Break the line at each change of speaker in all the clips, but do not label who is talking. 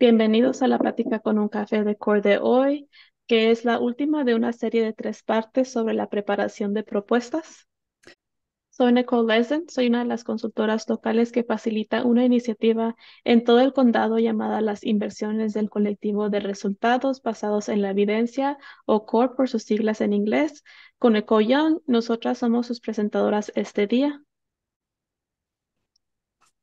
Bienvenidos a la plática con un café de CORE de hoy, que es la última de una serie de tres partes sobre la preparación de propuestas. Soy Nicole Lesen, soy una de las consultoras locales que facilita una iniciativa en todo el condado llamada Las Inversiones del Colectivo de Resultados Basados en la Evidencia, o CORE por sus siglas en inglés. Con Nicole Young, nosotras somos sus presentadoras este día.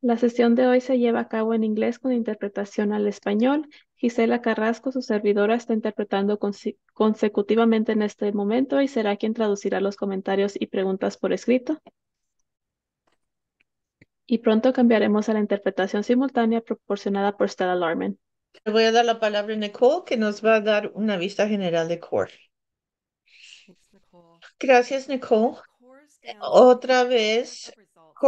La sesión de hoy se lleva a cabo en inglés con interpretación al español. Gisela Carrasco, su servidora, está interpretando consecutivamente en este momento y será quien traducirá los comentarios y preguntas por escrito. Y pronto cambiaremos a la interpretación simultánea proporcionada por Stella Larman. Le voy a dar la palabra a Nicole, que nos va a dar una vista general de Core. Gracias, Nicole. Otra vez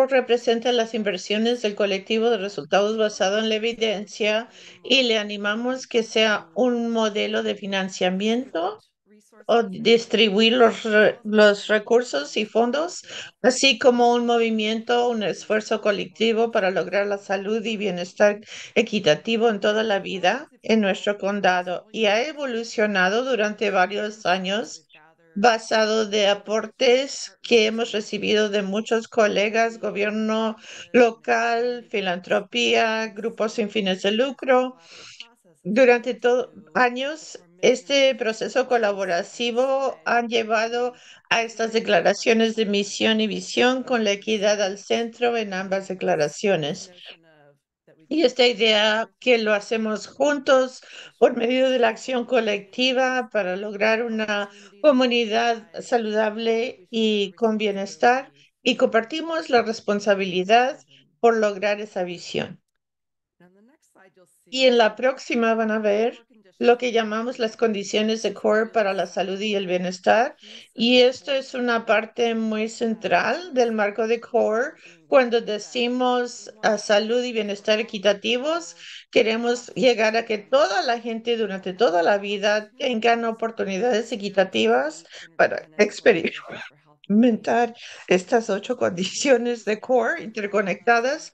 representa las inversiones del colectivo de resultados basado en la evidencia y le animamos que sea un modelo de financiamiento o distribuir los, los recursos y fondos, así como un movimiento, un esfuerzo colectivo para lograr la salud y bienestar equitativo en toda la vida en nuestro condado y ha evolucionado durante varios años basado de aportes que hemos recibido de muchos colegas, gobierno local, filantropía, grupos sin fines de lucro. Durante todos años, este proceso colaborativo ha llevado a estas declaraciones de misión y visión con la equidad al centro en ambas declaraciones. Y esta idea que lo hacemos juntos por medio de la acción colectiva para lograr una comunidad saludable y con bienestar y compartimos la responsabilidad por lograr esa visión. Y en la próxima van a ver lo que llamamos las condiciones de CORE para la salud y el bienestar. Y esto es una parte muy central del marco de CORE cuando decimos salud y bienestar equitativos, queremos llegar a que toda la gente durante toda la vida tenga oportunidades equitativas para experimentar estas ocho condiciones de core interconectadas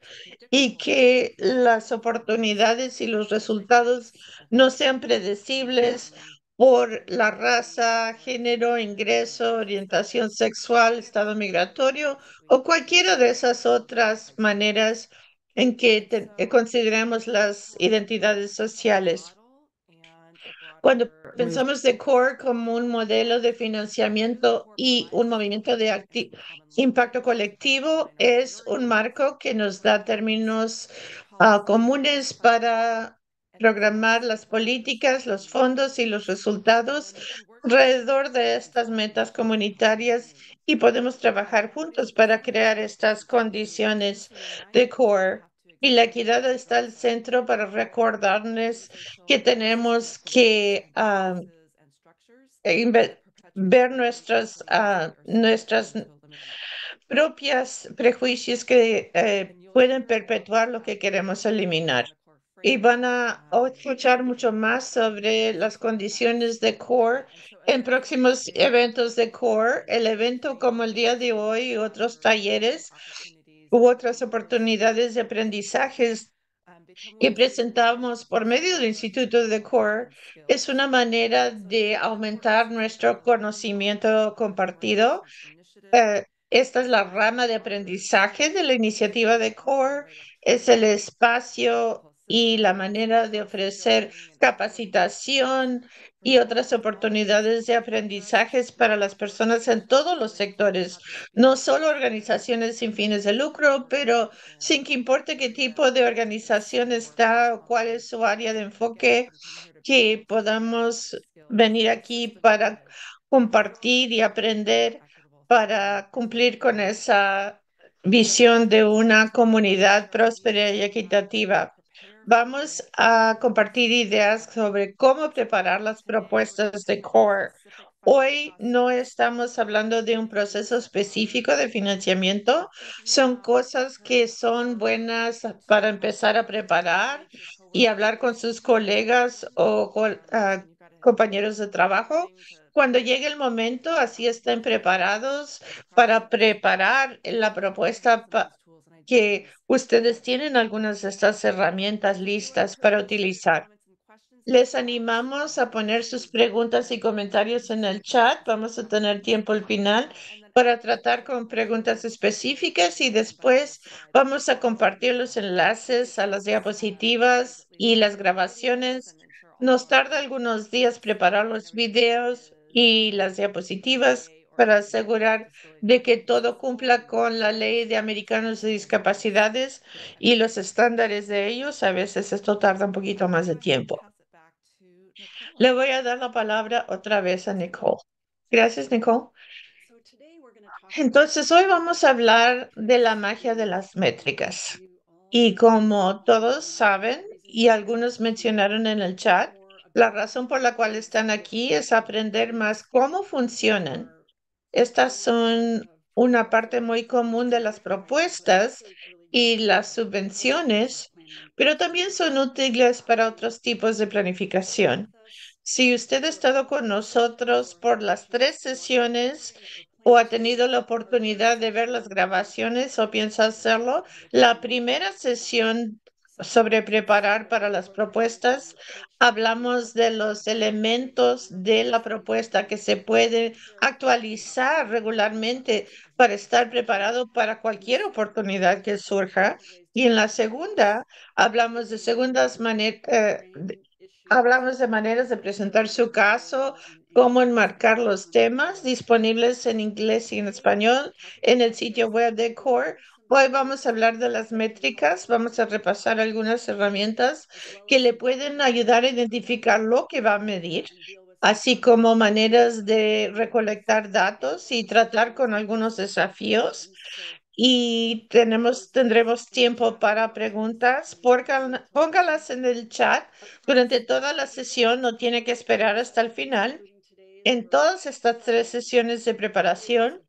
y que las oportunidades y los resultados no sean predecibles por la raza, género, ingreso, orientación sexual, estado migratorio o cualquiera de esas otras maneras en que eh, consideramos las identidades sociales. Cuando pensamos de CORE como un modelo de financiamiento y un movimiento de impacto colectivo, es un marco que nos da términos ah, comunes para programar las políticas, los fondos y los resultados alrededor de estas metas comunitarias y podemos trabajar juntos para crear estas condiciones de core. Y la equidad está al centro para recordarnos que tenemos que ah, ver nuestras, uh, nuestras propias prejuicios que eh, pueden perpetuar lo que queremos eliminar y van a escuchar mucho más sobre las condiciones de CORE en próximos eventos de CORE, el evento como el día de hoy y otros talleres u otras oportunidades de aprendizajes que presentamos por medio del Instituto de CORE es una manera de aumentar nuestro conocimiento compartido. Eh, esta es la rama de aprendizaje de la iniciativa de CORE. Es el espacio y la manera de ofrecer capacitación y otras oportunidades de aprendizajes para las personas en todos los sectores, no solo organizaciones sin fines de lucro, pero sin que importe qué tipo de organización está, o cuál es su área de enfoque, que podamos venir aquí para compartir y aprender para cumplir con esa visión de una comunidad próspera y equitativa. Vamos a compartir ideas sobre cómo preparar las propuestas de CORE. Hoy no estamos hablando de un proceso específico de financiamiento, son cosas que son buenas para empezar a preparar y hablar con sus colegas o ah, compañeros de trabajo. Cuando llegue el momento, así estén preparados para preparar la propuesta que ustedes tienen algunas de estas herramientas listas para utilizar. Les animamos a poner sus preguntas y comentarios en el chat. Vamos a tener tiempo al final para tratar con preguntas específicas y después vamos a compartir los enlaces a las diapositivas y las grabaciones. Nos tarda algunos días preparar los videos y las diapositivas para asegurar de que todo cumpla con la ley de americanos de discapacidades y los estándares de ellos. A veces esto tarda un poquito más de tiempo. Le voy a dar la palabra otra vez a Nicole. Gracias, Nicole. Entonces, hoy vamos a hablar de la magia de las métricas. Y como todos saben, y algunos mencionaron en el chat, la razón por la cual están aquí es aprender más cómo funcionan estas son una parte muy común de las propuestas y las subvenciones, pero también son útiles para otros tipos de planificación. Si usted ha estado con nosotros por las tres sesiones o ha tenido la oportunidad de ver las grabaciones o piensa hacerlo, la primera sesión sobre preparar para las propuestas. Hablamos de los elementos de la propuesta que se puede actualizar regularmente para estar preparado para cualquier oportunidad que surja. Y en la segunda, hablamos de segundas eh, hablamos de maneras de presentar su caso, cómo enmarcar los temas disponibles en inglés y en español en el sitio web de CORE Hoy vamos a hablar de las métricas, vamos a repasar algunas herramientas que le pueden ayudar a identificar lo que va a medir, así como maneras de recolectar datos y tratar con algunos desafíos. Y tenemos, tendremos tiempo para preguntas. Póngalas en el chat durante toda la sesión, no tiene que esperar hasta el final. En todas estas tres sesiones de preparación,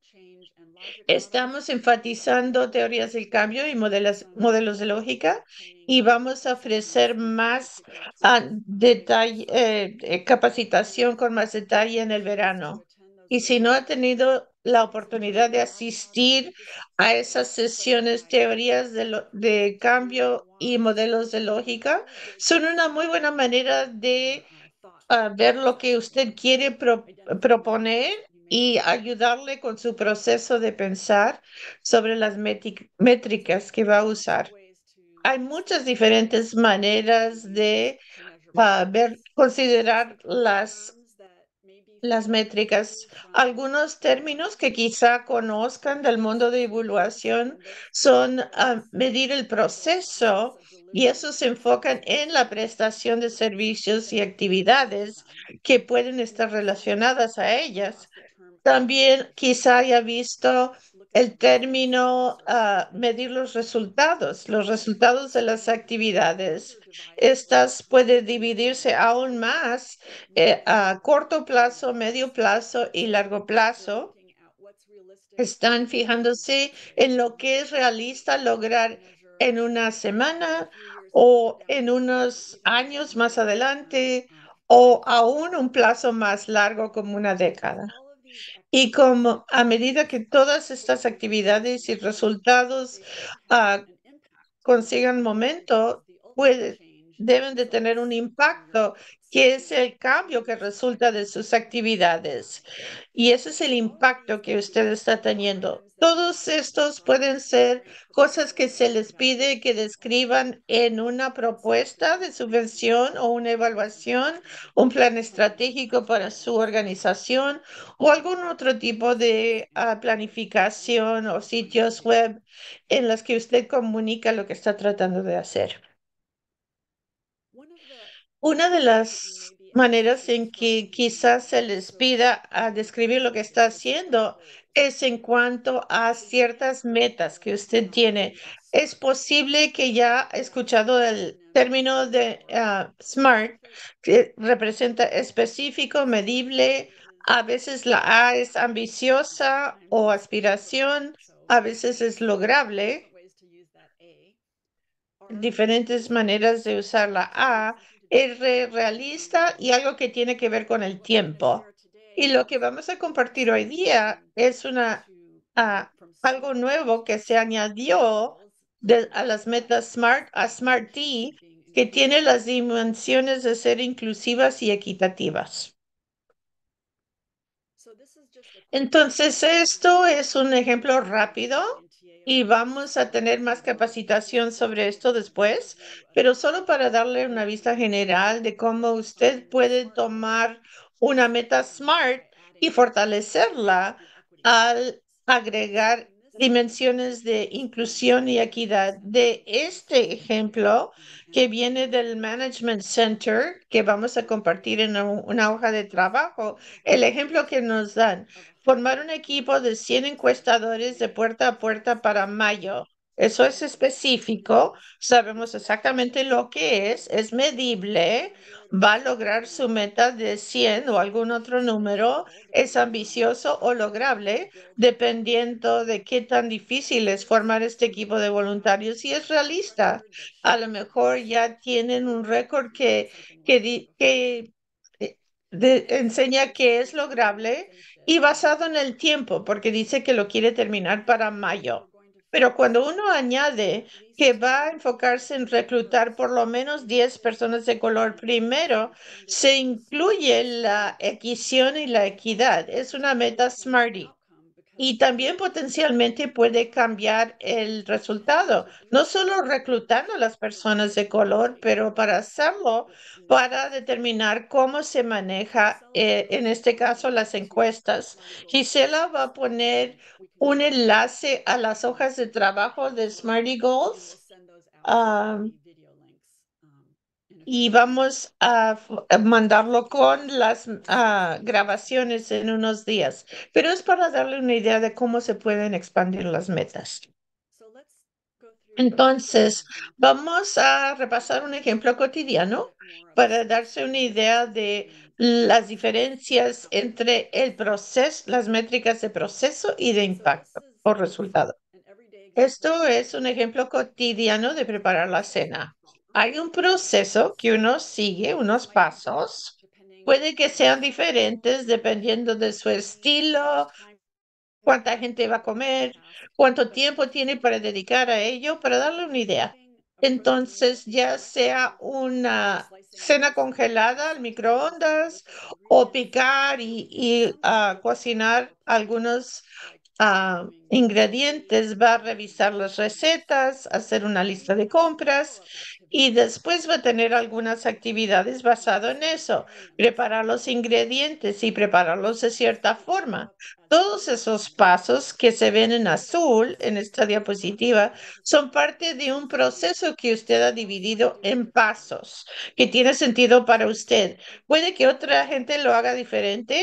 Estamos enfatizando teorías del cambio y modelos, modelos de lógica y vamos a ofrecer más ah, detalle, eh, eh, capacitación con más detalle en el verano. Y si no ha tenido la oportunidad de asistir a esas sesiones teorías de, cambio y modelos de lógica son una muy buena manera de ah, ver lo que usted quiere proponer y ayudarle con su proceso de pensar sobre las métricas que va a usar. Hay muchas diferentes maneras de ah, considerar las, las métricas. Algunos términos que quizá conozcan del mundo de evaluación son ah, medir el proceso y eso se enfocan en la prestación de servicios y actividades que pueden estar relacionadas a ellas, también quizá haya visto el término ah, medir los resultados, los resultados de las actividades. Estas pueden dividirse aún más eh, a corto plazo, medio plazo y largo plazo. Están fijándose en lo que es realista lograr en una semana o en unos años más adelante o aún un plazo más largo como una década. Y como a medida que todas estas actividades y resultados ah, consigan momento, pues, deben de tener un impacto que es el cambio que resulta de sus actividades. Y ese es el impacto que usted está teniendo. Todos estos pueden ser cosas que se les pide que describan en una propuesta de subvención o una evaluación, un plan estratégico para su organización o algún otro tipo de ah, planificación o sitios web en los que usted comunica lo que está tratando de hacer. Una de las maneras en que quizás se les pida a describir lo que está haciendo es en cuanto a ciertas metas que usted tiene. Es posible que ya haya escuchado el término de ah, SMART, que representa específico, medible. A veces la A es ambiciosa o aspiración, a veces es lograble diferentes maneras de usar la A es realista y algo que tiene que ver con el tiempo. Y lo que vamos a compartir hoy día es una, ah, algo nuevo que se añadió a las metas SMART, a SMART que tiene las dimensiones de ser inclusivas y equitativas. Entonces, esto es un ejemplo rápido y vamos a tener más capacitación sobre esto después, pero solo para darle una vista general de cómo usted puede tomar una meta SMART y fortalecerla al agregar dimensiones de inclusión y equidad de este ejemplo que viene del Management Center que vamos a compartir en una hoja de trabajo. El ejemplo que nos dan, formar un equipo de 100 encuestadores de puerta a puerta para mayo. Eso es específico, sabemos exactamente lo que es, es medible, va a lograr su meta de 100 o algún otro número, es ambicioso o lograble, dependiendo de qué tan difícil es formar este equipo de voluntarios y es realista. A lo mejor ya tienen un récord que, que, eh, enseña que es lograble y basado en el tiempo, porque dice que lo quiere terminar para mayo. Pero cuando uno añade que va a enfocarse en reclutar por lo menos 10 personas de color primero, se incluye la equición y la equidad. Es una meta SMARTY y también potencialmente puede cambiar el resultado, no solo reclutando a las personas de color, pero para hacerlo, para determinar cómo se maneja, eh, en este caso, las encuestas. Gisela va a poner un enlace a las hojas de trabajo de Smarty Goals. Ah, y vamos a mandarlo con las grabaciones en unos días, pero es para darle una idea de cómo se pueden expandir las metas. Entonces, vamos a repasar un ejemplo cotidiano para darse una idea de las diferencias entre el proceso, las métricas de proceso y de impacto o resultado. Esto es un ejemplo cotidiano de preparar la cena. Hay un proceso que uno sigue, unos pasos. Puede que sean diferentes dependiendo de su estilo, cuánta gente va a comer, cuánto tiempo tiene para dedicar a ello, para darle una idea. Entonces, ya sea una cena congelada al microondas o picar y, ah, cocinar algunos ah, ingredientes, va a revisar las recetas, hacer una lista de compras y después va a tener algunas actividades basado en eso. Preparar los ingredientes y prepararlos de cierta forma. Todos esos pasos que se ven en azul en esta diapositiva son parte de un proceso que usted ha dividido en pasos que tiene sentido para usted. Puede que otra gente lo haga diferente,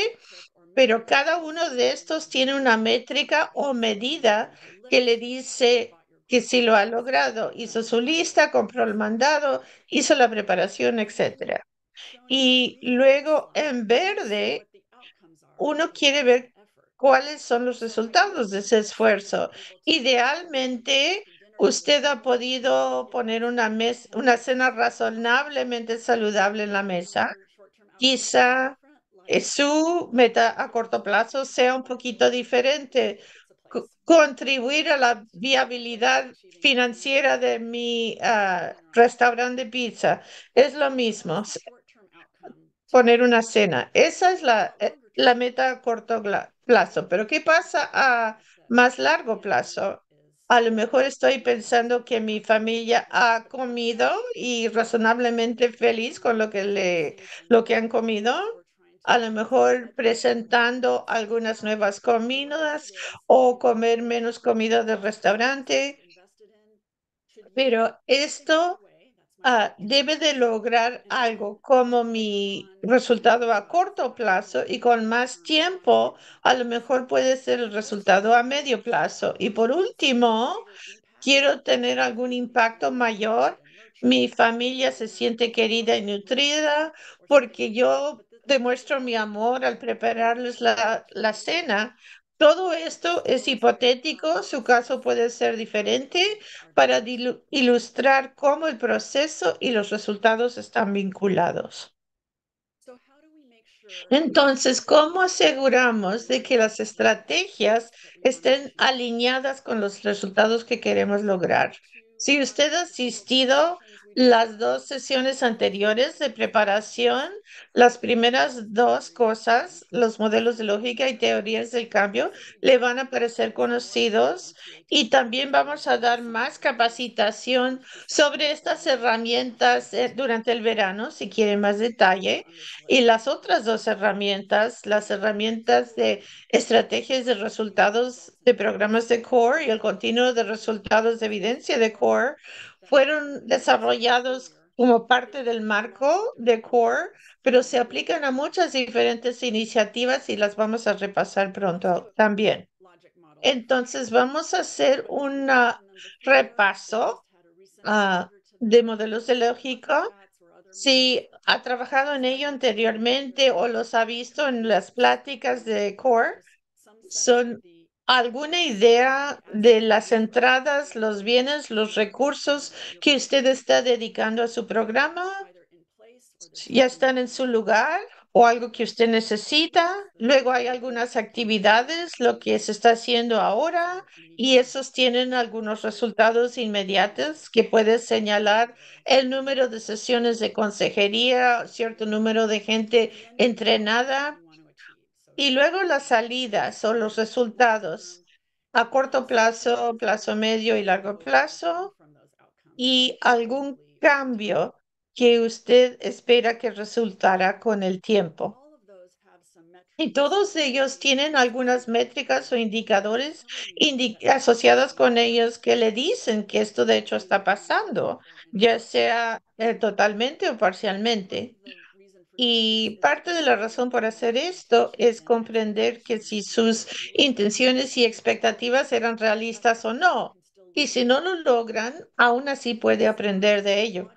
pero cada uno de estos tiene una métrica o medida que le dice que si lo ha logrado. Hizo su lista, compró el mandado, hizo la preparación, etc. Y luego en verde, uno quiere ver cuáles son los resultados de ese esfuerzo. Idealmente, usted ha podido poner una, una cena razonablemente saludable en la mesa. Quizá eh, su meta a corto plazo sea un poquito diferente contribuir a la viabilidad financiera de mi ah, restaurante de pizza. Es lo mismo poner una cena. Esa es la, eh, meta a corto plazo. Pero ¿qué pasa a más largo plazo? A lo mejor estoy pensando que mi familia ha comido y razonablemente feliz con lo que, le, lo que han comido a lo mejor presentando algunas nuevas comidas o comer menos comida del restaurante. Pero esto ah, debe de lograr algo como mi resultado a corto plazo y con más tiempo a lo mejor puede ser el resultado a medio plazo. Y por último, quiero tener algún impacto mayor mi familia se siente querida y nutrida porque yo demuestro mi amor al prepararles la, la cena. Todo esto es hipotético, su caso puede ser diferente para ilustrar cómo el proceso y los resultados están vinculados. Entonces, ¿cómo aseguramos de que las estrategias estén alineadas con los resultados que queremos lograr? Si usted ha asistido las dos sesiones anteriores de preparación, las primeras dos cosas, los modelos de lógica y teorías del cambio, le van a parecer conocidos y también vamos a dar más capacitación sobre estas herramientas eh, durante el verano, si quieren más detalle. Y las otras dos herramientas, las herramientas de estrategias de resultados de programas de CORE y el continuo de resultados de evidencia de CORE, fueron desarrollados como parte del marco de CORE, pero se aplican a muchas diferentes iniciativas y las vamos a repasar pronto también. Entonces vamos a hacer un ah, repaso ah, de modelos de lógica. Si ha trabajado en ello anteriormente o los ha visto en las pláticas de CORE, son alguna idea de las entradas, los bienes, los recursos que usted está dedicando a su programa? ¿Ya están en su lugar o algo que usted necesita? Luego hay algunas actividades, lo que se está haciendo ahora, y esos tienen algunos resultados inmediatos que puede señalar el número de sesiones de consejería, cierto número de gente entrenada y luego las salidas o los resultados a corto plazo, plazo medio y largo plazo y algún cambio que usted espera que resultará con el tiempo. Y todos ellos tienen algunas métricas o indicadores asociados con ellos que le dicen que esto de hecho está pasando, ya sea eh, totalmente o parcialmente. Y parte de la razón por hacer esto es comprender que si sus intenciones y expectativas eran realistas o no. Y si no lo logran, aún así puede aprender de ello.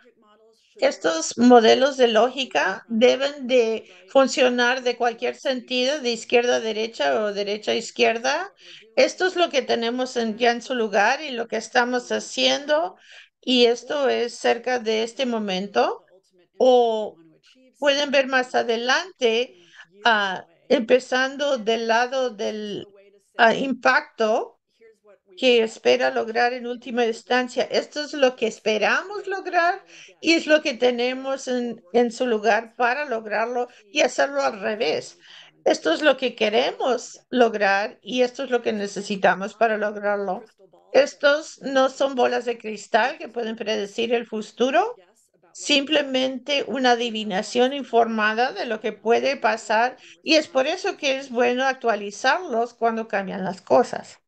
Estos modelos de lógica deben de funcionar de cualquier sentido, de izquierda a derecha o derecha a izquierda. Esto es lo que tenemos ya en su lugar y lo que estamos haciendo. Y esto es cerca de este momento o pueden ver más adelante, ah, empezando del lado del ah, impacto que espera lograr en última instancia. Esto es lo que esperamos lograr y es lo que tenemos en, en su lugar para lograrlo y hacerlo al revés. Esto es lo que queremos lograr y esto es lo que necesitamos para lograrlo. Estos no son bolas de cristal que pueden predecir el futuro, simplemente una adivinación informada de lo que puede pasar y es por eso que es bueno actualizarlos cuando cambian las cosas.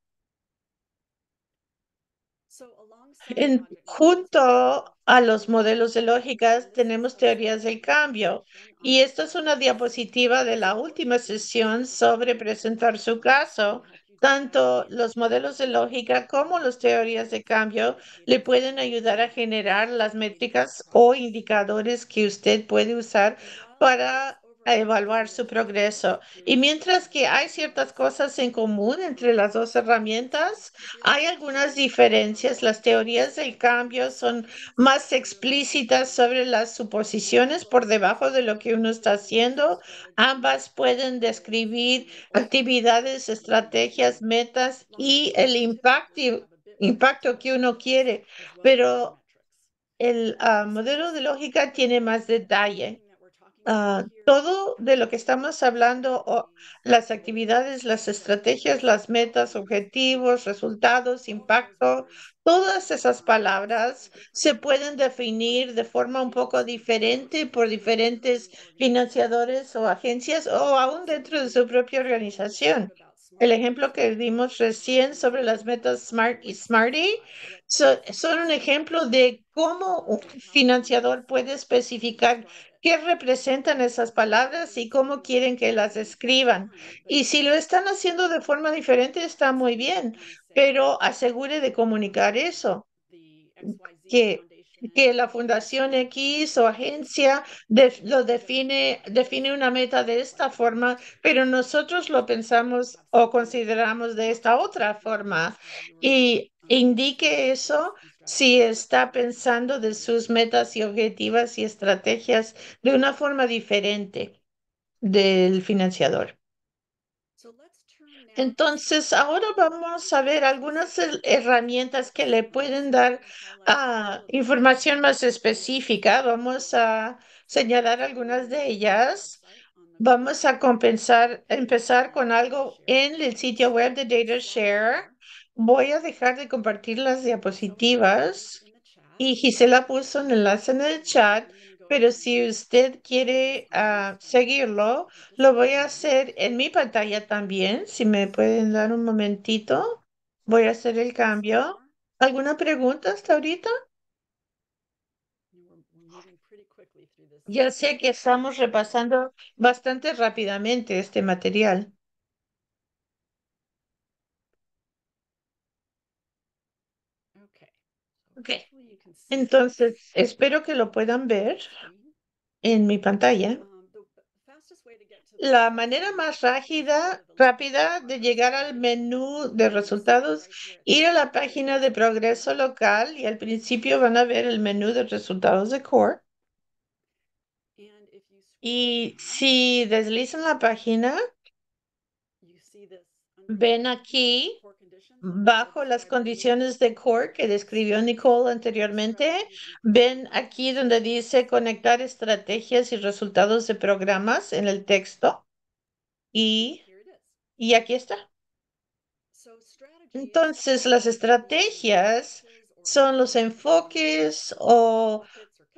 En, junto a los modelos de lógicas tenemos teorías del cambio y esto es una diapositiva de la última sesión sobre presentar su caso tanto los modelos de lógica como las teorías de cambio le pueden ayudar a generar las métricas o indicadores que usted puede usar para a evaluar su progreso. Y mientras que hay ciertas cosas en común entre las dos herramientas, hay algunas diferencias. Las teorías del cambio son más explícitas sobre las suposiciones por debajo de lo que uno está haciendo. Ambas pueden describir actividades, estrategias, metas y el impacto, impacto que uno quiere, pero el ah, modelo de lógica tiene más detalle. Ah, todo de lo que estamos hablando, las actividades, las estrategias, las metas, objetivos, resultados, impacto, todas esas palabras se pueden definir de forma un poco diferente por diferentes financiadores o agencias o aún dentro de su propia organización el ejemplo que dimos recién sobre las metas SMART y SMARTY son un ejemplo de cómo un financiador puede especificar qué representan esas palabras y cómo quieren que las escriban. Y si lo están haciendo de forma diferente, está muy bien, pero asegure de comunicar eso, que que la Fundación X o agencia lo define, define una meta de esta forma, pero nosotros lo pensamos o consideramos de esta otra forma. Y indique eso si está pensando de sus metas y objetivos y estrategias de una forma diferente del financiador. Entonces, ahora vamos a ver algunas herramientas que le pueden dar información más específica. Vamos a señalar algunas de ellas. Vamos a compensar, empezar con algo en el sitio web de DataShare. Voy a dejar de compartir las diapositivas y Gisela puso un enlace en el chat pero si usted quiere ah, seguirlo, lo voy a hacer en mi pantalla también. Si me pueden dar un momentito, voy a hacer el cambio. ¿Alguna pregunta hasta ahorita? Ya sé que estamos repasando bastante rápidamente este material. Okay. Entonces, espero que lo puedan ver en mi pantalla. La manera más rápida de llegar al menú de resultados, ir a la página de progreso local y al principio van a ver el menú de resultados de Core. Y si deslizan la página, ven aquí bajo las condiciones de core que describió Nicole anteriormente. Ven aquí donde dice conectar estrategias y resultados de programas en el texto. Y, aquí está. Entonces, las estrategias son los enfoques o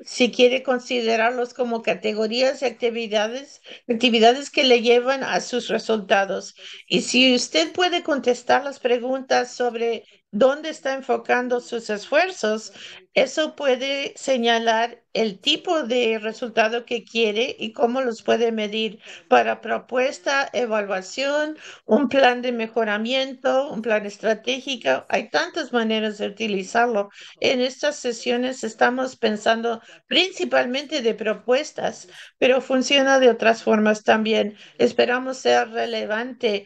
si quiere considerarlos como categorías de actividades, actividades que le llevan a sus resultados. Y si usted puede contestar las preguntas sobre dónde está enfocando sus esfuerzos, eso puede señalar el tipo de resultado que quiere y cómo los puede medir para propuesta, evaluación, un plan de mejoramiento, un plan estratégico. Hay tantas maneras de utilizarlo. En estas sesiones estamos pensando principalmente de propuestas, pero funciona de otras formas también. Esperamos ser relevante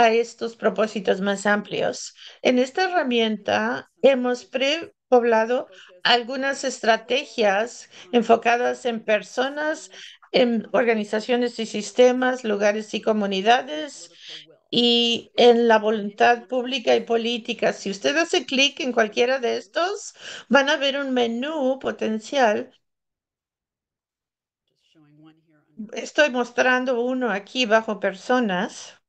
a estos propósitos más amplios. En esta herramienta hemos prepoblado algunas estrategias enfocadas en personas, en organizaciones y sistemas, lugares y comunidades y en la voluntad pública y política. Si usted hace clic en cualquiera de estos, van a ver un menú potencial estoy mostrando uno aquí bajo personas.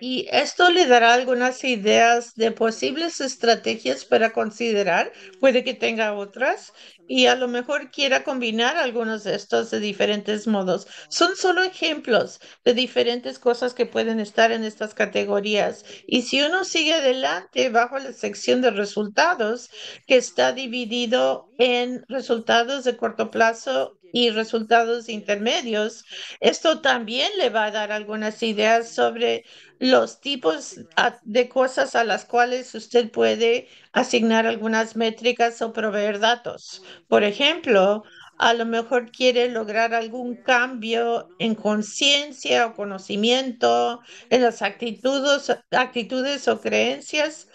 Y esto le dará algunas ideas de posibles estrategias para considerar. Puede que tenga otras y a lo mejor quiera combinar algunos de estos de diferentes modos. Son solo ejemplos de diferentes cosas que pueden estar en estas categorías. Y si uno sigue adelante bajo la sección de resultados, que está dividido en resultados de corto plazo y resultados intermedios. Esto también le va a dar algunas ideas sobre los tipos de cosas a las cuales usted puede asignar algunas métricas o proveer datos. Por ejemplo, a lo mejor quiere lograr algún cambio en conciencia o conocimiento, en las actitudes, actitudes o creencias,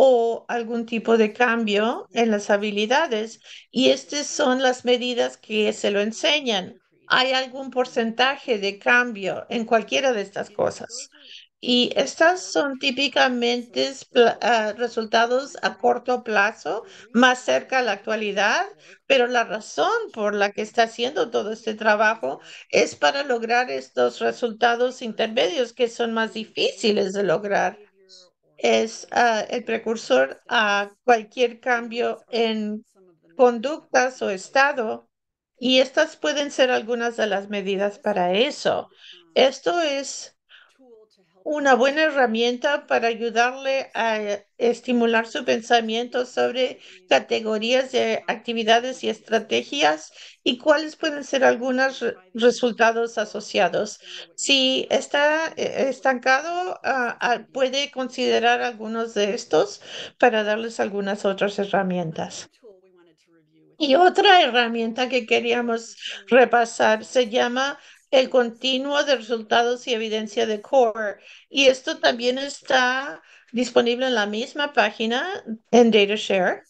o algún tipo de cambio en las habilidades. Y estas son las medidas que se lo enseñan. Hay algún porcentaje de cambio en cualquiera de estas cosas. Y estas son típicamente ah, resultados a corto plazo, más cerca a la actualidad, pero la razón por la que está haciendo todo este trabajo es para lograr estos resultados intermedios que son más difíciles de lograr es ah, el precursor a cualquier cambio en conductas o estado y estas pueden ser algunas de las medidas para eso. Esto es una buena herramienta para ayudarle a eh, estimular su pensamiento sobre categorías de actividades y estrategias y cuáles pueden ser algunos resultados asociados. Si está eh, estancado, ah, ah, puede considerar algunos de estos para darles algunas otras herramientas. Y otra herramienta que queríamos repasar se llama el continuo de resultados y evidencia de Core. Y esto también está disponible en la misma página en DataShare.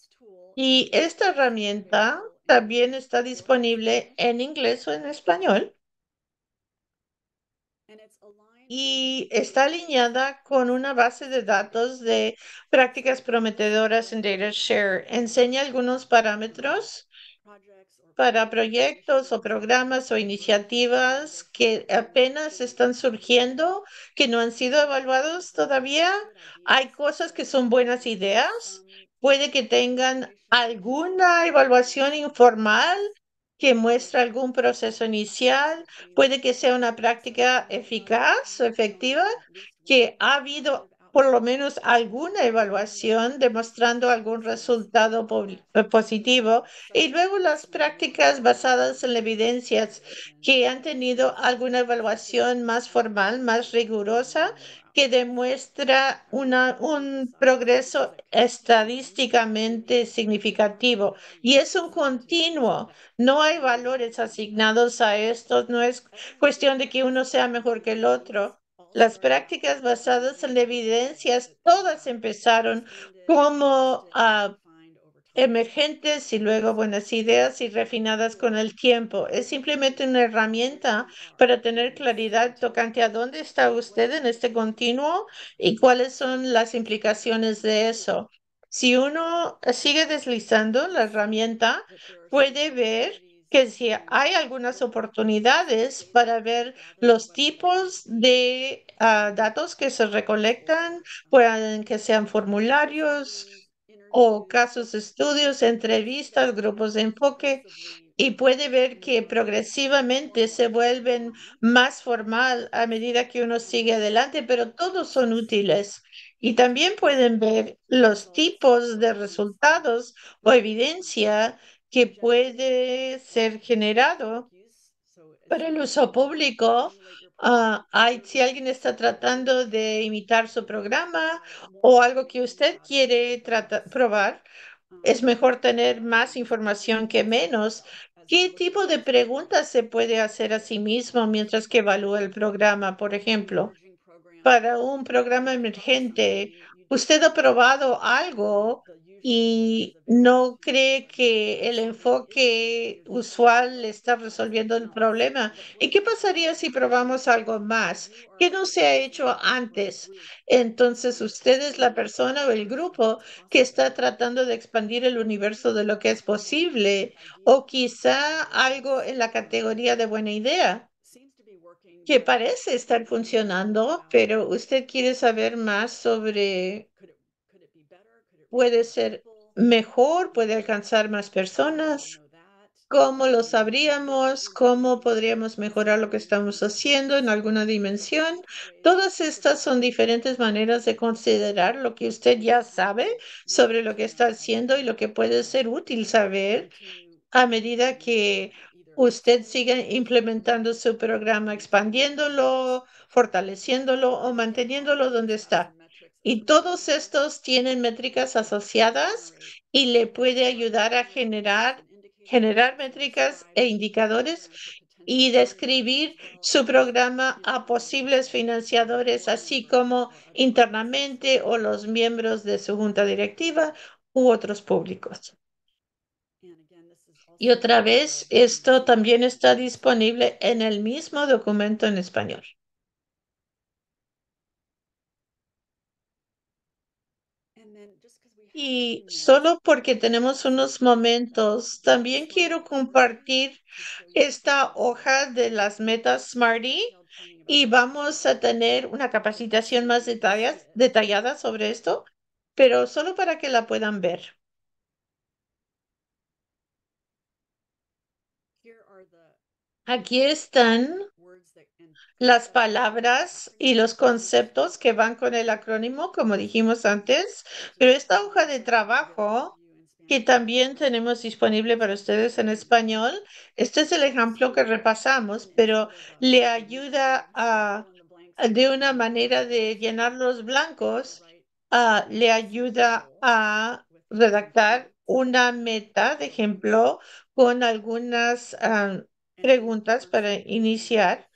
Y esta herramienta también está disponible en inglés o en español. Y está alineada con una base de datos de prácticas prometedoras en DataShare. Enseña algunos parámetros para proyectos o programas o iniciativas que apenas están surgiendo, que no han sido evaluados todavía. Hay cosas que son buenas ideas, puede que tengan alguna evaluación informal que muestra algún proceso inicial, puede que sea una práctica eficaz o efectiva, que ha habido por lo menos alguna evaluación demostrando algún resultado eh, positivo y luego las prácticas basadas en evidencias que han tenido alguna evaluación más formal, más rigurosa que demuestra una, un progreso estadísticamente significativo. Y es un continuo. No hay valores asignados a esto. No es cuestión de que uno sea mejor que el otro. Las prácticas basadas en evidencias todas empezaron como ah, emergentes y luego buenas ideas y refinadas con el tiempo. Es simplemente una herramienta para tener claridad tocante a dónde está usted en este continuo y cuáles son las implicaciones de eso. Si uno sigue deslizando la herramienta, puede ver que si hay algunas oportunidades para ver los tipos de ah, datos que se recolectan, puedan que sean formularios o casos de estudios, entrevistas, grupos de enfoque, y puede ver que progresivamente se vuelven más formal a medida que uno sigue adelante, pero todos son útiles. Y también pueden ver los tipos de resultados o evidencia que puede ser generado para el uso público. Ah, si alguien está tratando de imitar su programa o algo que usted quiere probar, es mejor tener más información que menos. ¿Qué tipo de preguntas se puede hacer a sí mismo mientras que evalúa el programa? Por ejemplo, para un programa emergente, ¿usted ha probado algo y no cree que el enfoque usual está resolviendo el problema. ¿Y qué pasaría si probamos algo más que no se ha hecho antes? Entonces usted es la persona o el grupo que está tratando de expandir el universo de lo que es posible o quizá algo en la categoría de buena idea que parece estar funcionando, pero usted quiere saber más sobre puede ser mejor, puede alcanzar más personas. ¿Cómo lo sabríamos? ¿Cómo podríamos mejorar lo que estamos haciendo en alguna dimensión? Todas estas son diferentes maneras de considerar lo que usted ya sabe sobre lo que está haciendo y lo que puede ser útil saber a medida que usted siga implementando su programa, expandiéndolo, fortaleciéndolo o manteniéndolo donde está. Y todos estos tienen métricas asociadas y le puede ayudar a generar, generar métricas e indicadores y describir su programa a posibles financiadores, así como internamente o los miembros de su junta directiva u otros públicos. Y otra vez, esto también está disponible en el mismo documento en español. y solo porque tenemos unos momentos, también quiero compartir esta hoja de las metas Smarty y vamos a tener una capacitación más detallada, detallada sobre esto, pero solo para que la puedan ver. Aquí están las palabras y los conceptos que van con el acrónimo, como dijimos antes, pero esta hoja de trabajo que también tenemos disponible para ustedes en español, este es el ejemplo que repasamos, pero le ayuda a, de una manera de llenar los blancos, le ayuda a redactar una meta, de ejemplo, con algunas ah, preguntas para iniciar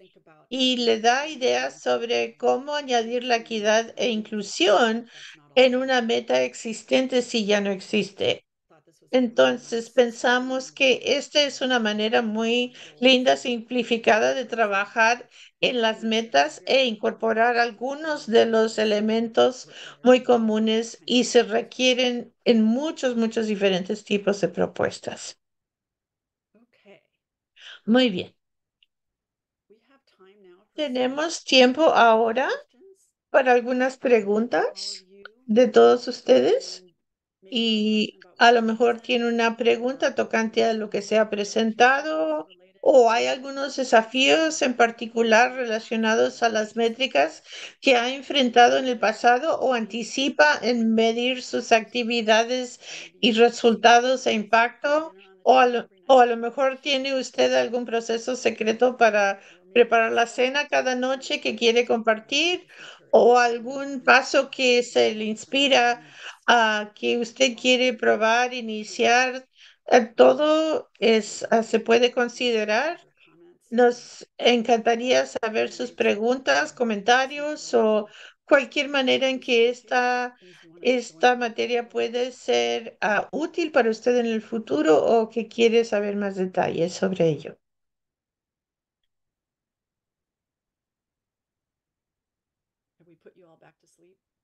y le da ideas sobre cómo añadir la equidad e inclusión en una meta existente si ya no existe. Entonces pensamos que esta es una manera muy linda, simplificada de trabajar en las metas e incorporar algunos de los elementos muy comunes y se requieren en muchos, muchos diferentes tipos de propuestas. Muy bien. Tenemos tiempo ahora para algunas preguntas de todos ustedes y a lo mejor tiene una pregunta tocante a lo que se ha presentado o hay algunos desafíos en particular relacionados a las métricas que ha enfrentado en el pasado o anticipa en medir sus actividades y resultados e impacto o a lo, o a lo mejor tiene usted algún proceso secreto para preparar la cena cada noche que quiere compartir o algún paso que se le inspira a que usted quiere probar, iniciar. Eh, todo es, ah, se puede considerar. Nos encantaría saber sus preguntas, comentarios o cualquier manera en que esta, esta materia puede ser ah, útil para usted en el futuro o que quiere saber más detalles sobre ello.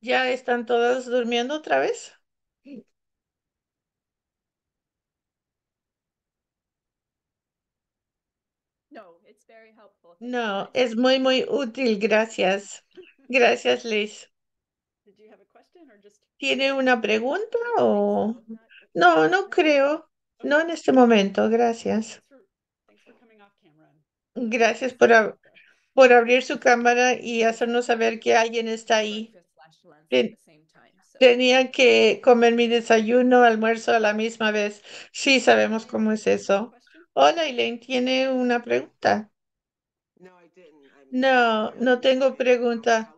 ¿Ya están todas durmiendo otra vez? No, es muy, muy útil. Gracias. Gracias, Liz. ¿Tiene una pregunta o...? No, no creo. No en este momento. Gracias. Gracias por, por abrir su cámara y hacernos saber que alguien está ahí. Tenían que comer mi desayuno, almuerzo a la misma vez. Sí, sabemos cómo es eso. Hola, Elaine, ¿tiene una pregunta? No, no tengo pregunta.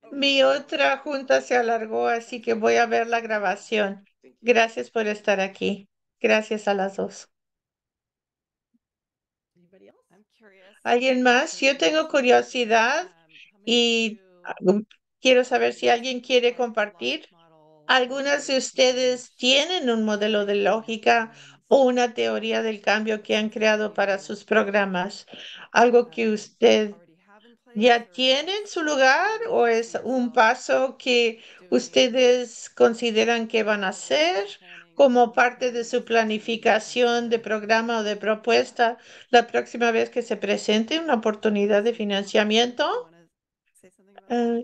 Oh, mi otra junta se alargó, así que voy a ver la grabación. Gracias por estar aquí. Gracias a las dos. ¿Alguien más? Yo tengo curiosidad um, y quiero saber si alguien quiere compartir. Algunas de ustedes tienen un modelo de lógica o una teoría del cambio que han creado para sus programas, algo que usted ya tiene en su lugar o es un paso que ustedes consideran que van a hacer como parte de su planificación de programa o de propuesta la próxima vez que se presente una oportunidad de financiamiento. Ah,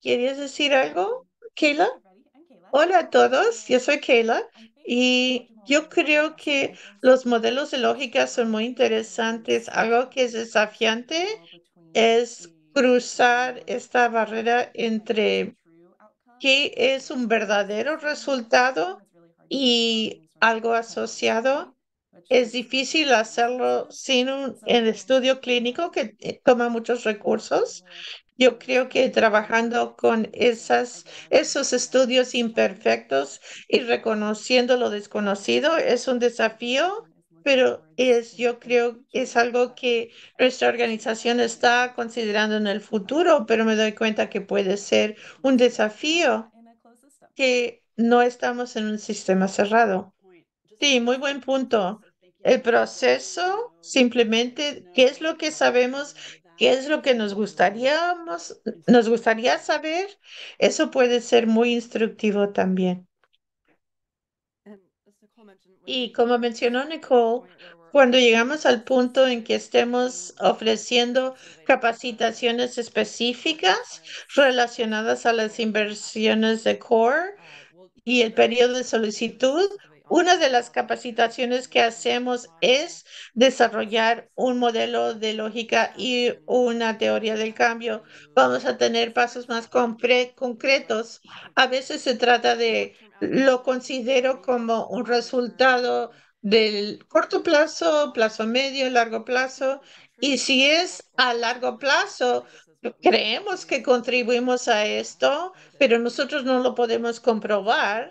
¿Quieres decir algo, Kayla? Hola a todos, yo soy Kayla y yo creo que los modelos de lógica son muy interesantes. Algo que es desafiante es cruzar esta barrera entre qué es un verdadero resultado y algo asociado es difícil hacerlo sin un estudio clínico que eh, toma muchos recursos. Yo creo que trabajando con esos estudios imperfectos y reconociendo lo desconocido es un desafío, pero yo creo que es algo que nuestra organización está considerando en el futuro, pero me doy cuenta que puede ser un desafío, que no estamos en un sistema cerrado. Sí, muy buen punto. El proceso, simplemente, ¿qué es lo que sabemos? ¿Qué es lo que nos gustaría, nos gustaría saber? Eso puede ser muy instructivo también. Y como mencionó Nicole, cuando llegamos al punto en que estemos ofreciendo capacitaciones específicas relacionadas a las inversiones de core y el periodo de solicitud, una de las capacitaciones que hacemos es desarrollar un modelo de lógica y una teoría del cambio. Vamos a tener pasos más concretos. A veces se trata de, lo considero como un resultado del corto plazo, plazo medio, largo plazo. Y si es a largo plazo, creemos que contribuimos a esto, pero nosotros no lo podemos comprobar.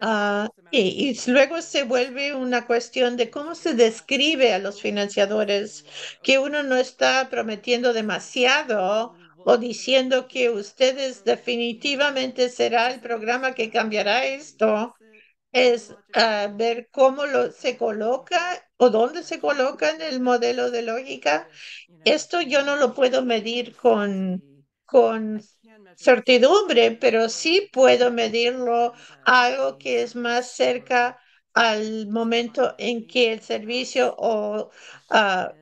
Ah, y, luego se vuelve una cuestión de cómo se describe a los financiadores que uno no está prometiendo demasiado o diciendo que ustedes definitivamente será el programa que cambiará esto. Es ah, ver cómo lo, se coloca o dónde se coloca en el modelo de lógica. Esto yo no lo puedo medir con, con certidumbre, pero sí puedo medirlo, algo que es más cerca al momento en que el servicio o, ah,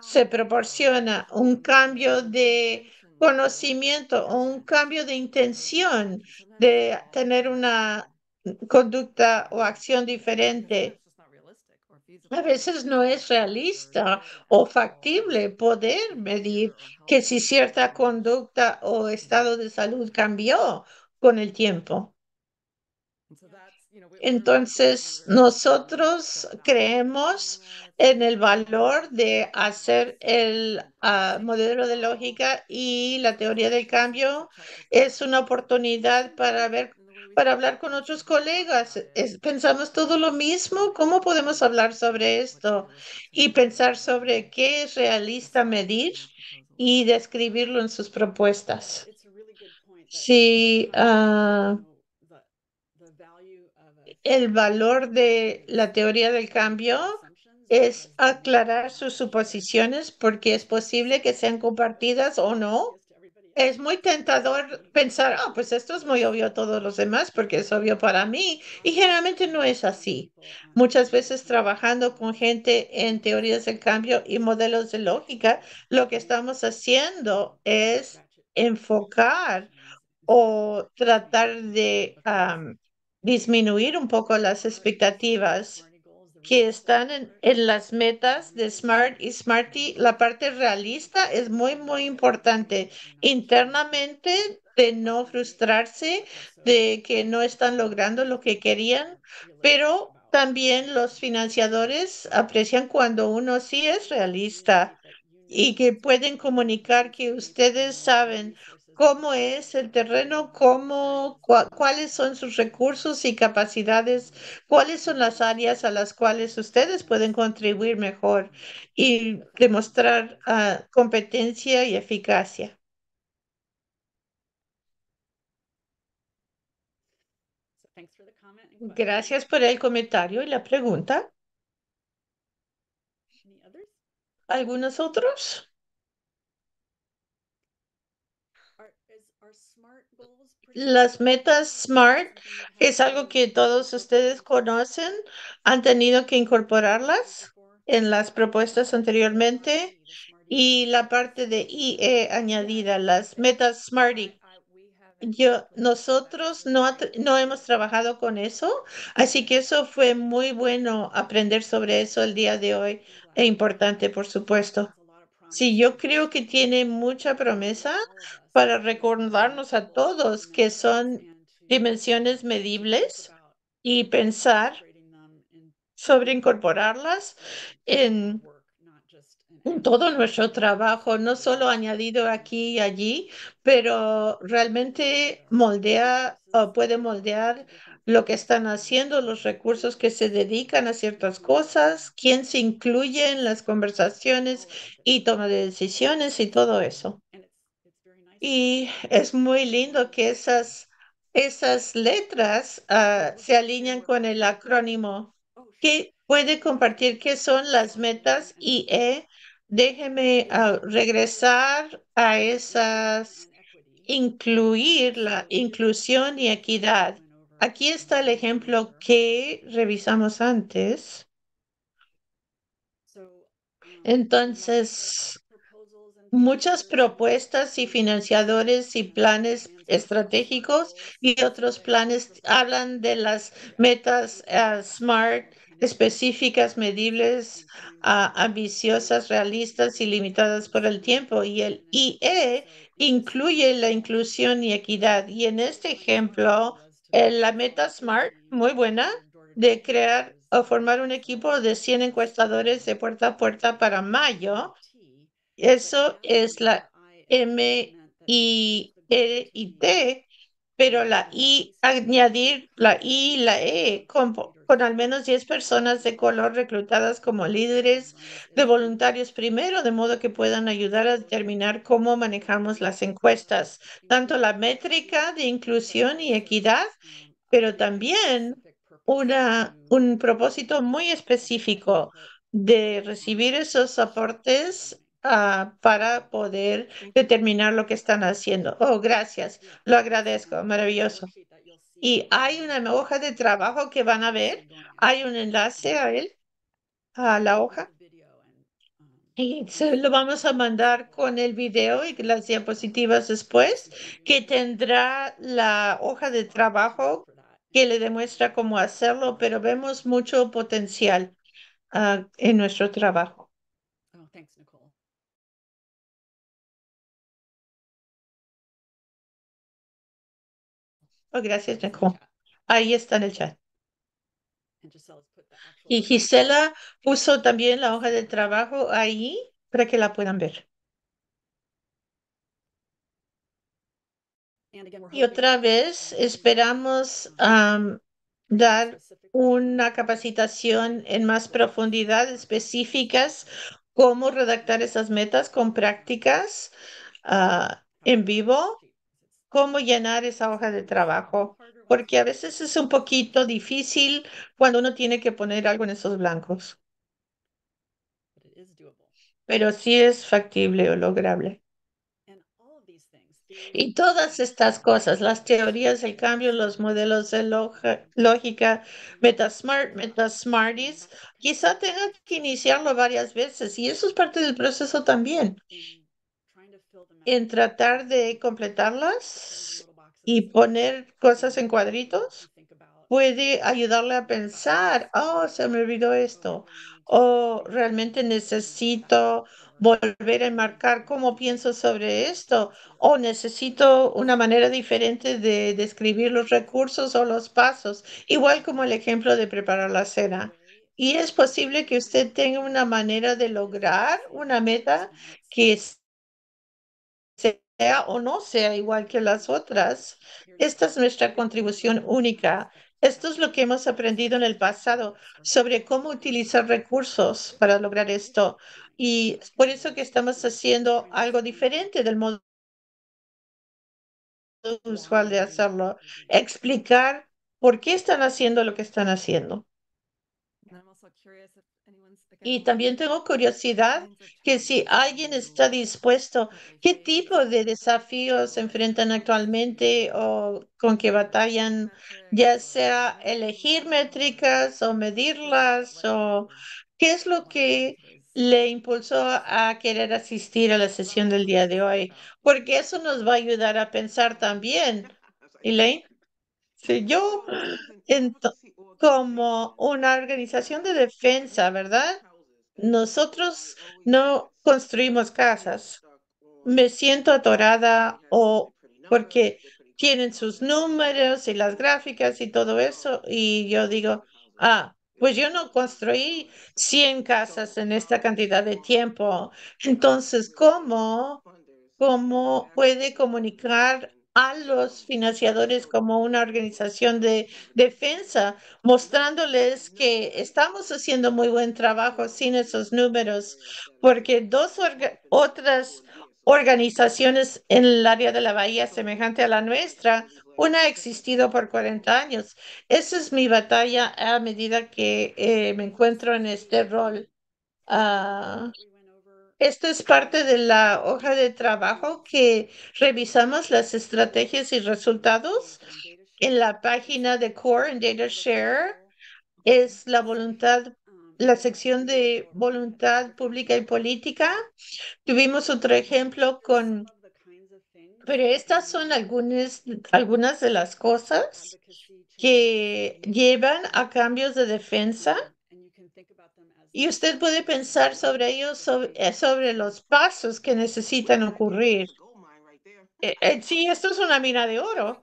se proporciona, un cambio de conocimiento o un cambio de intención de tener una conducta o acción diferente. A veces no es realista o factible poder medir que si cierta conducta o estado de salud cambió con el tiempo. Entonces, nosotros creemos en el valor de hacer el ah, modelo de lógica y la teoría del cambio es una oportunidad para ver para hablar con otros colegas. pensamos todo lo mismo. ¿Cómo podemos hablar sobre esto? Y pensar sobre qué es realista medir y describirlo en sus propuestas. Sí, ah, el valor de la teoría del cambio es aclarar sus suposiciones porque es posible que sean compartidas o no es muy tentador pensar, ah, pues esto es muy obvio a todos los demás porque es obvio para mí. Y generalmente no es así. Muchas veces trabajando con gente en teorías de cambio y modelos de lógica, lo que estamos haciendo es enfocar o tratar de disminuir un poco las expectativas que están en, las metas de Smart y Smarty, la parte realista es muy, muy importante. Internamente, de no frustrarse, de que no están logrando lo que querían, pero también los financiadores aprecian cuando uno sí es realista y que pueden comunicar que ustedes saben cómo es el terreno, cuáles son sus recursos y capacidades, cuáles son las áreas a las cuales ustedes pueden contribuir mejor y demostrar ah, competencia y eficacia. Gracias por el comentario y la pregunta. ¿Algunos otros? Las metas SMART es algo que todos ustedes conocen. Han tenido que incorporarlas en las propuestas anteriormente y la parte de IE añadida, las metas SMART. Yo, nosotros no, no hemos trabajado con eso, así que eso fue muy bueno aprender sobre eso el día de hoy e importante, por supuesto. Sí, yo creo que tiene mucha promesa para recordarnos a todos que son dimensiones medibles y pensar sobre incorporarlas en, todo nuestro trabajo, no solo añadido aquí y allí, pero realmente moldea o puede moldear lo que están haciendo, los recursos que se dedican a ciertas cosas, quién se incluye en las conversaciones y toma de decisiones y todo eso. Y es muy lindo que esas, esas letras ah, se alinean con el acrónimo. Oh, que puede compartir qué son las metas Y eh, Déjeme ah, regresar a esas, incluir la inclusión y equidad Aquí está el ejemplo que revisamos antes. Um, Entonces, muchas propuestas y financiadores y planes estratégicos y otros planes hablan de las metas eh, SMART específicas, medibles, ah, ambiciosas, realistas y limitadas por el tiempo. Y el IE e incluye la inclusión y equidad. Y en este ejemplo, la meta SMART, muy buena, de crear o formar un equipo de 100 encuestadores de puerta a puerta para mayo. Eso es la M I E I T, pero la I, añadir la I y la E, compo, con al menos 10 personas de color reclutadas como líderes de voluntarios primero, de modo que puedan ayudar a determinar cómo manejamos las encuestas, tanto la métrica de inclusión y equidad, pero también una, un propósito muy específico de recibir esos aportes ah, para poder determinar lo que están haciendo. Oh, gracias. Lo agradezco. Maravilloso y hay una hoja de trabajo que van a ver, um, hay un enlace a él, a la hoja. Um, y se lo vamos a mandar con el video y las diapositivas después, que tendrá la hoja de trabajo que le demuestra cómo hacerlo, pero vemos mucho potencial ah, en nuestro trabajo. Oh, gracias, Jacob. Ahí está en el chat. Y Gisela puso también la hoja de trabajo ahí para que la puedan ver. Y otra vez esperamos um, dar una capacitación en más profundidad específicas, cómo redactar esas metas con prácticas ah, en vivo cómo llenar esa hoja de trabajo, porque a veces es un poquito difícil cuando uno tiene que poner algo en esos blancos. Pero sí es factible o lograble. Y todas estas cosas, las teorías del cambio, los modelos de lógica, MetaSmart, MetaSmarties, quizá tenga que iniciarlo varias veces y eso es parte del proceso también en tratar de completarlas y poner cosas en cuadritos puede ayudarle a pensar, oh, se me olvidó esto, o realmente necesito volver a enmarcar cómo pienso sobre esto, o necesito una manera diferente de describir los recursos o los pasos, igual como el ejemplo de preparar la cena. Y es posible que usted tenga una manera de lograr una meta que o no sea igual que las otras. Esta es nuestra contribución única. Esto es lo que hemos aprendido en el pasado sobre cómo utilizar recursos para lograr esto. Y por eso que estamos haciendo algo diferente del modo usual de hacerlo. Explicar por qué están haciendo lo que están haciendo. Y también tengo curiosidad que si alguien está dispuesto, ¿qué tipo de desafíos se enfrentan actualmente o con qué batallan? Ya sea elegir métricas o medirlas o qué es lo que le impulsó a querer asistir a la sesión del día de hoy, porque eso nos va a ayudar a pensar también. Elaine, Si yo como una organización de defensa, ¿verdad? nosotros no construimos casas. Me siento atorada o porque tienen sus números y las gráficas y todo eso. Y yo digo, ah, pues yo no construí 100 casas en esta cantidad de tiempo. Entonces, ¿cómo, cómo puede comunicar a los financiadores como una organización de defensa, mostrándoles que estamos haciendo muy buen trabajo sin esos números, porque dos otras organizaciones en el área de la bahía semejante a la nuestra, una ha existido por 40 años. Esa es mi batalla a medida que eh, me encuentro en este rol. a ah, esto es parte de la hoja de trabajo que revisamos las estrategias y resultados en la página de Core en DataShare. Es la voluntad, la sección de voluntad pública y política. Tuvimos otro ejemplo con, pero estas son algunas, algunas de las cosas que llevan a cambios de defensa y usted puede pensar sobre ellos, eh, sobre, los pasos que necesitan ocurrir. Eh, eh, sí, esto es una mina de oro.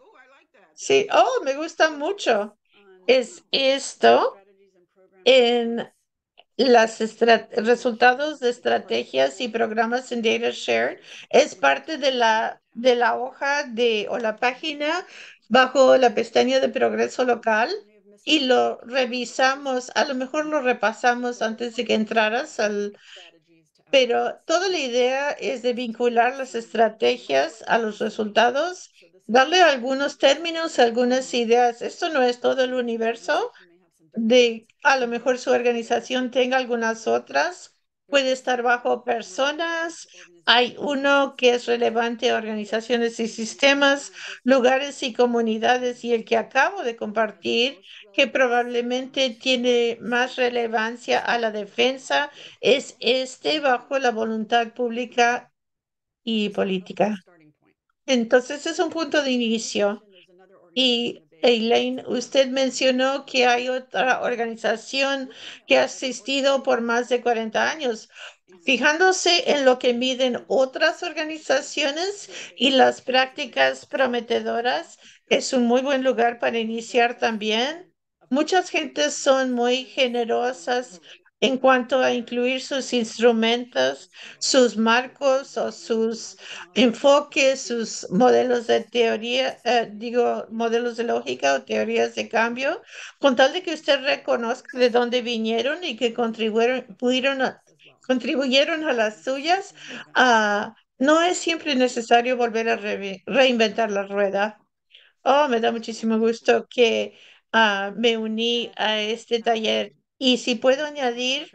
Sí, oh, me gusta mucho. Es esto en los resultados de estrategias y programas en Data Shared es parte de la, de la hoja de o la página bajo la pestaña de progreso local y lo revisamos, a lo mejor lo repasamos antes de que entraras al... Pero toda la idea es de vincular las estrategias a los resultados, darle algunos términos, algunas ideas. Esto no es todo el universo. De, a lo mejor su organización tenga algunas otras puede estar bajo personas, hay uno que es relevante a organizaciones y sistemas, lugares y comunidades, y el que acabo de compartir, que probablemente tiene más relevancia a la defensa, es este bajo la voluntad pública y política. Entonces es un punto de inicio. Y Elaine, usted mencionó que hay otra organización que ha asistido por más de 40 años. Fijándose en lo que miden otras organizaciones y las prácticas prometedoras, es un muy buen lugar para iniciar también. Muchas gentes son muy generosas en cuanto a incluir sus instrumentos, sus marcos o sus enfoques, sus modelos de teoría, eh, digo, modelos de lógica o teorías de cambio, con tal de que usted reconozca de dónde vinieron y que contribuyeron, pudieron a, contribuyeron a las suyas, ah, no es siempre necesario volver a reinventar la rueda. Oh, me da muchísimo gusto que ah, me uní a este taller y si puedo añadir,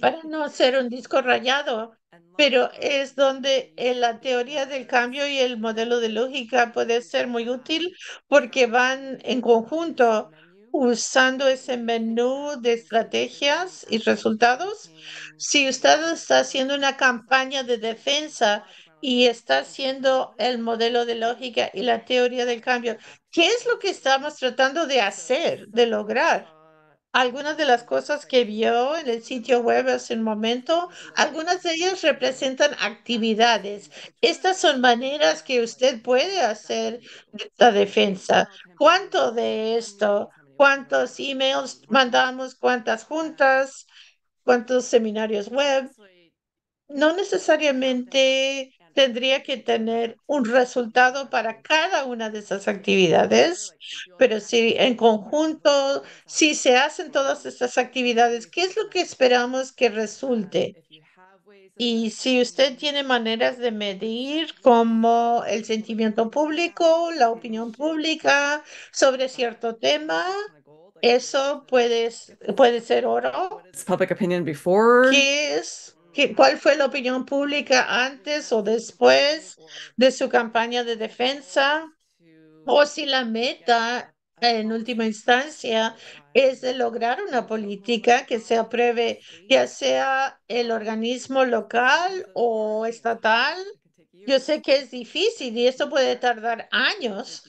para no ser un disco rayado, pero es donde la teoría del cambio y el modelo de lógica puede ser muy útil porque van en conjunto usando ese menú de estrategias y resultados. Si usted está haciendo una campaña de defensa y está haciendo el modelo de lógica y la teoría del cambio, ¿qué es lo que estamos tratando de hacer, de lograr? algunas de las cosas que vio en el sitio web hace un momento, algunas de ellas representan actividades. Estas son maneras que usted puede hacer la defensa. ¿Cuánto de esto? ¿Cuántos emails mandamos? ¿Cuántas juntas? ¿Cuántos seminarios web? No necesariamente tendría que tener un resultado para cada una de esas actividades, pero si en conjunto, si se hacen todas estas actividades, ¿qué es lo que esperamos que resulte? Y si usted tiene maneras de medir como el sentimiento público, la opinión pública sobre cierto tema, eso puede, puede ser oro. ¿Qué es ¿Cuál fue la opinión pública antes o después de su campaña de defensa? ¿O si la meta en última instancia es de lograr una política que se apruebe, ya sea el organismo local o estatal? Yo sé que es difícil y esto puede tardar años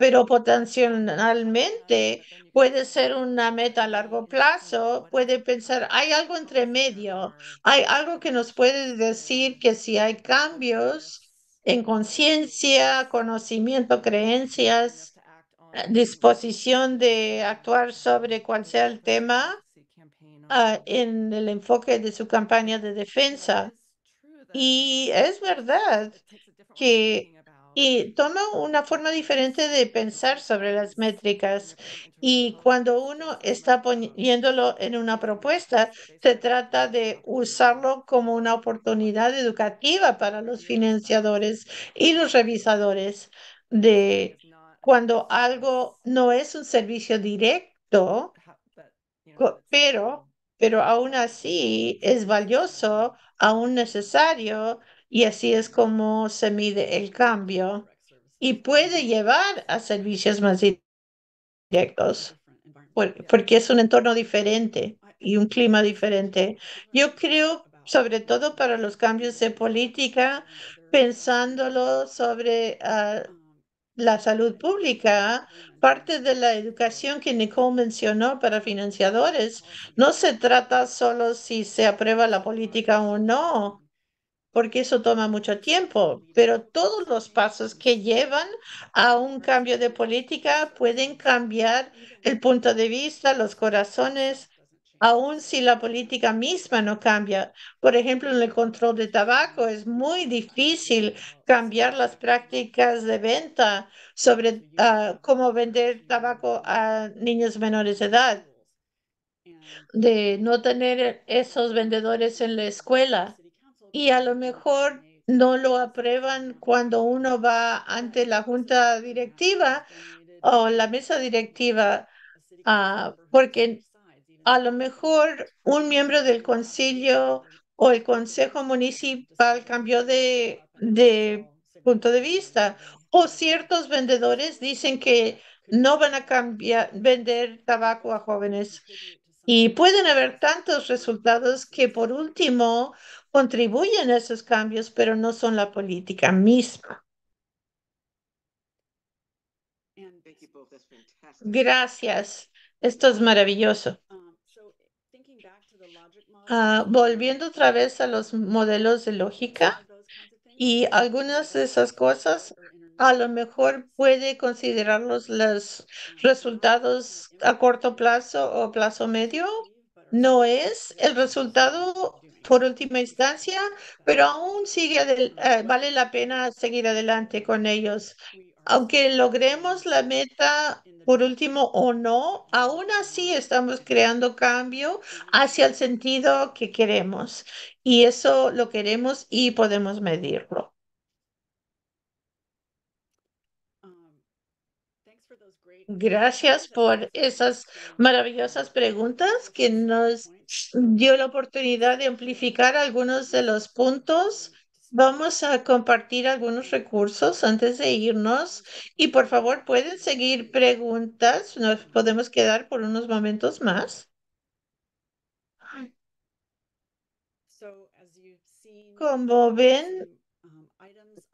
pero potencialmente puede ser una meta a largo plazo, puede pensar, hay algo entre medio, hay algo que nos puede decir que si hay cambios en conciencia, conocimiento, creencias, eh, disposición de actuar sobre cual sea el tema ah, en el enfoque de su campaña de defensa. Y es verdad que y toma una forma diferente de pensar sobre las métricas. Y cuando uno está poniéndolo en una propuesta, se trata de usarlo como una oportunidad educativa para los financiadores y los revisadores de cuando algo no es un servicio directo, pero, pero aún así es valioso, aún necesario y así es como se mide el cambio y puede llevar a servicios más directos, porque es un entorno diferente y un clima diferente. Yo creo, sobre todo para los cambios de política, pensándolo sobre ah, la salud pública, parte de la educación que Nicole mencionó para financiadores, no se trata solo si se aprueba la política o no, porque eso toma mucho tiempo, pero todos los pasos que llevan a un cambio de política pueden cambiar el punto de vista, los corazones, aun si la política misma no cambia. Por ejemplo, en el control de tabaco es muy difícil cambiar las prácticas de venta sobre ah, cómo vender tabaco a niños menores de edad, de no tener esos vendedores en la escuela y a lo mejor no lo aprueban cuando uno va ante la junta directiva o la mesa directiva, ah, porque a lo mejor un miembro del concilio o el consejo municipal cambió de, punto de vista o ciertos vendedores dicen que no van a cambiar, vender tabaco a jóvenes. Y pueden haber tantos resultados que por último contribuyen a esos cambios, pero no son la política misma. Gracias. Esto es maravilloso. Um, ah, volviendo otra vez a los modelos de lógica y algunas de esas cosas a lo mejor puede considerarlos los resultados a corto plazo o plazo medio. No es el resultado por última instancia, pero aún sigue, eh, vale la pena seguir adelante con ellos. Aunque logremos la meta por último o no, aún así estamos creando cambio hacia el sentido que queremos. Y eso lo queremos y podemos medirlo. Gracias por esas maravillosas preguntas que nos dio la oportunidad de amplificar algunos de los puntos. Vamos a compartir algunos recursos antes de irnos y por favor pueden seguir preguntas. Nos podemos quedar por unos momentos más. Como ven,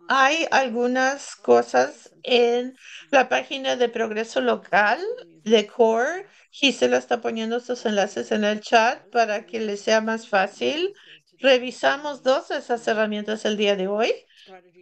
hay algunas cosas en la página de Progreso Local de CORE. Gisela está poniendo estos enlaces en el chat para que les sea más fácil. Revisamos dos de esas herramientas el día de hoy.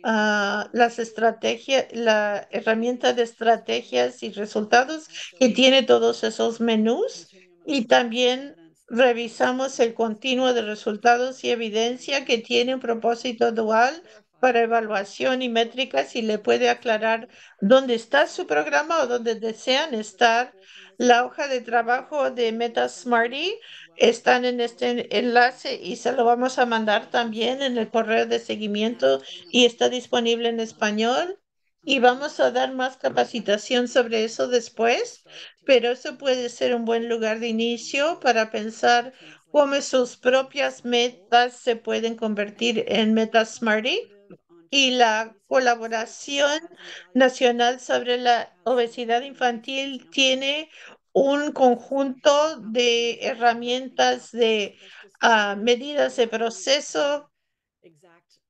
Ah, las estrategias, la herramienta de estrategias y resultados que tiene todos esos menús y también revisamos el continuo de resultados y evidencia que tiene un propósito dual para evaluación y métricas y le puede aclarar dónde está su programa o dónde desean estar. La hoja de trabajo de MetaSmarty Smarty están en este enlace y se lo vamos a mandar también en el correo de seguimiento y está disponible en español. Y vamos a dar más capacitación sobre eso después, pero eso puede ser un buen lugar de inicio para pensar cómo sus propias metas se pueden convertir en metas Smarty y la colaboración nacional sobre la obesidad infantil tiene un conjunto de herramientas de ah, medidas de proceso.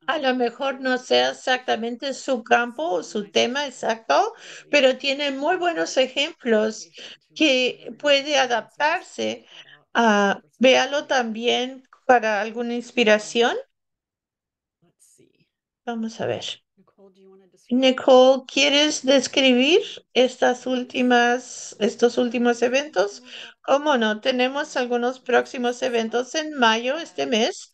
A lo mejor no sea exactamente su campo o su tema exacto, pero tiene muy buenos ejemplos que puede adaptarse. a ah, véalo también para alguna inspiración. Vamos a ver. Nicole, ¿quieres describir estas últimas, estos últimos eventos? ¿Cómo no? Tenemos algunos próximos eventos en mayo, este mes.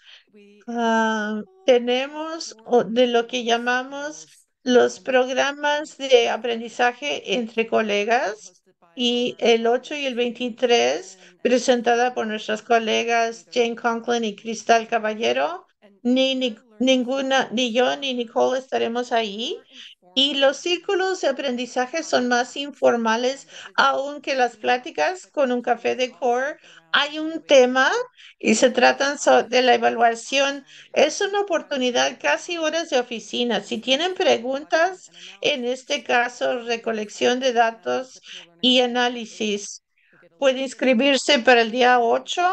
Ah, tenemos de lo que llamamos los programas de aprendizaje entre colegas y el 8 y el 23, presentada por nuestras colegas Jane Conklin y Cristal Caballero. Nicole. Ninguna, ni yo ni Nicole estaremos ahí. Y los círculos de aprendizaje son más informales, aunque las pláticas con un café de core hay un tema y se tratan de la evaluación. Es una oportunidad casi horas de oficina. Si tienen preguntas, en este caso, recolección de datos y análisis puede inscribirse para el día 8.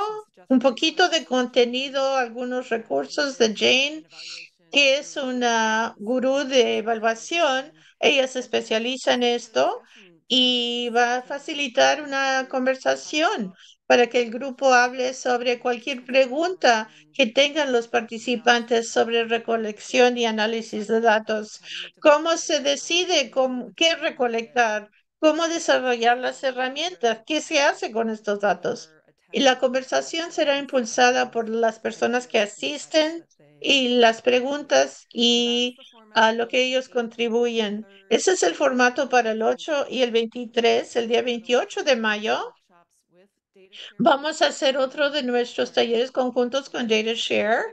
Un poquito de contenido, algunos recursos de Jane, que es una gurú de evaluación. Ella se especializa en esto y va a facilitar una conversación para que el grupo hable sobre cualquier pregunta que tengan los participantes sobre recolección y análisis de datos. ¿Cómo se decide qué recolectar? cómo desarrollar las herramientas, qué se hace con estos datos. Y la conversación será impulsada por las personas que asisten y las preguntas y a lo que ellos contribuyen. Ese es el formato para el 8 y el 23, el día 28 de mayo. Vamos a hacer otro de nuestros talleres conjuntos con DataShare.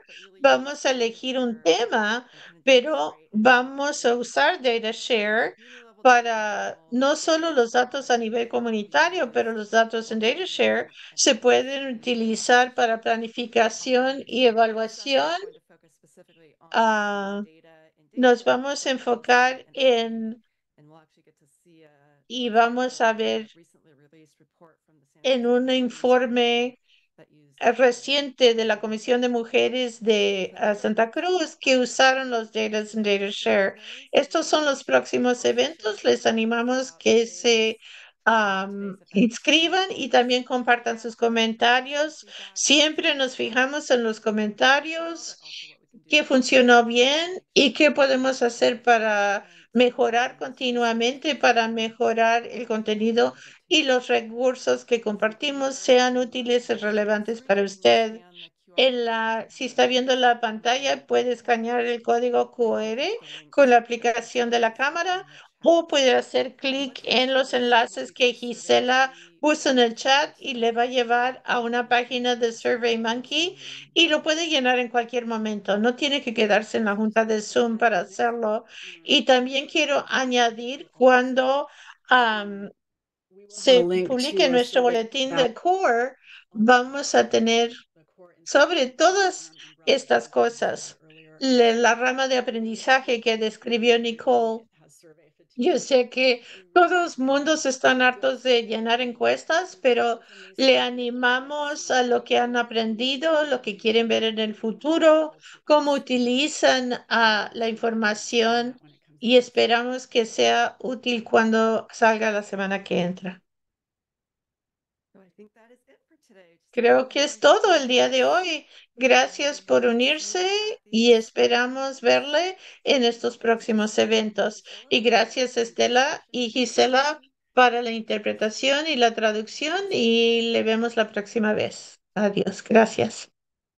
Vamos a elegir un tema, pero vamos a usar DataShare para no solo los datos a nivel comunitario, pero los datos en DataShare se pueden utilizar para planificación y evaluación. Ah, nos vamos a enfocar en y vamos a ver en un informe eh, reciente de la Comisión de Mujeres de eh, Santa Cruz que usaron los data and DataShare. Estos son los próximos eventos. Les animamos que se inscriban y también compartan sus comentarios. Siempre nos fijamos en los comentarios, qué funcionó bien y qué podemos hacer para mejorar continuamente para mejorar el contenido y los recursos que compartimos sean útiles y relevantes para usted. En la, si está viendo la pantalla, puede escanear el código QR con la aplicación de la cámara o puede hacer clic en los enlaces que Gisela puso en el chat y le va a llevar a una página de Survey Monkey y lo puede llenar en cualquier momento. No tiene que quedarse en la junta de Zoom para hacerlo. Y también quiero añadir cuando se publique nuestro boletín de Core, vamos a tener sobre todas estas cosas. la rama de aprendizaje que describió Nicole yo sé que todos los mundos están hartos de llenar encuestas, pero le animamos a lo que han aprendido, lo que quieren ver en el futuro, cómo utilizan la información y esperamos que sea útil cuando salga la semana que entra. Creo que es todo el día de hoy. Gracias por unirse y esperamos verle en estos próximos eventos. Y gracias Estela y Gisela para la interpretación y la traducción y le vemos la próxima vez. Adiós. Gracias.